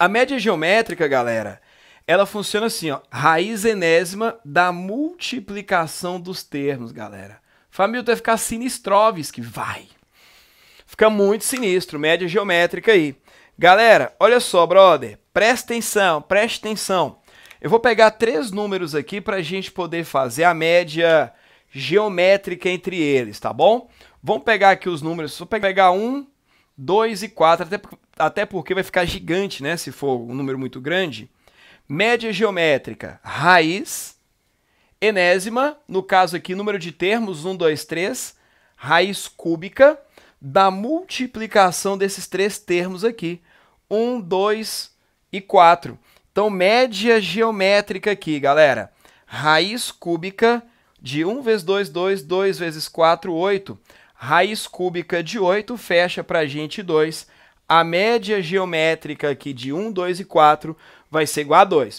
A média geométrica, galera, ela funciona assim, ó. Raiz enésima da multiplicação dos termos, galera. Família vai ficar sinistrovski, vai. Fica muito sinistro, média geométrica aí. Galera, olha só, brother. Presta atenção, presta atenção. Eu vou pegar três números aqui para a gente poder fazer a média geométrica entre eles, tá bom? Vamos pegar aqui os números. Vou pegar um, 2 e 4, até, até porque vai ficar gigante, né? Se for um número muito grande. Média geométrica, raiz, enésima, no caso aqui, número de termos, 1, 2, 3, raiz cúbica da multiplicação desses três termos aqui, 1, 2 e 4. Então, média geométrica aqui, galera. Raiz cúbica de 1 vezes 2, 2, 2 vezes 4, 8 raiz cúbica de 8 fecha para a gente 2. A média geométrica aqui de 1, 2 e 4 vai ser igual a 2.